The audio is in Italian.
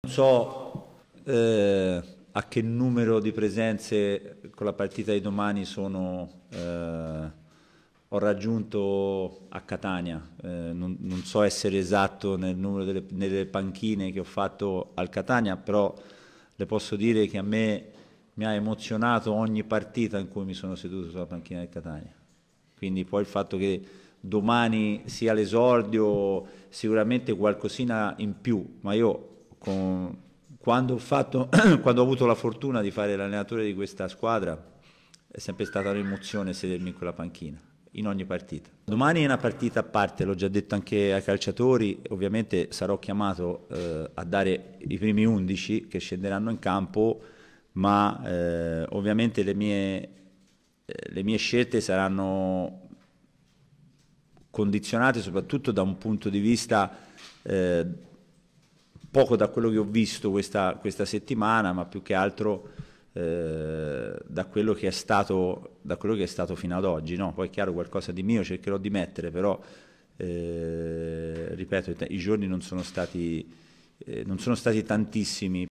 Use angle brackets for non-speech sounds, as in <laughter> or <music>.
Non so eh, a che numero di presenze con la partita di domani sono, eh, ho raggiunto a Catania, eh, non, non, so essere esatto nel numero delle, delle, panchine che ho fatto al Catania, però le posso dire che a me mi ha emozionato ogni partita in cui mi sono seduto sulla panchina del Catania. Quindi poi il fatto che domani sia l'esordio sicuramente qualcosina in più, ma io con, quando, ho fatto, <clears throat> quando ho avuto la fortuna di fare l'allenatore di questa squadra, è sempre stata un'emozione sedermi in quella panchina, in ogni partita. Domani è una partita a parte, l'ho già detto anche ai calciatori, ovviamente sarò chiamato eh, a dare i primi 11 che scenderanno in campo, ma eh, ovviamente le mie, eh, le mie scelte saranno condizionate soprattutto da un punto di vista eh, poco da quello che ho visto questa, questa settimana, ma più che altro eh, da, quello che stato, da, quello che è stato, fino ad oggi. No? Poi è chiaro qualcosa di mio cercherò di mettere, però eh, ripeto, i, i giorni non sono stati... Eh, non sono stati tantissimi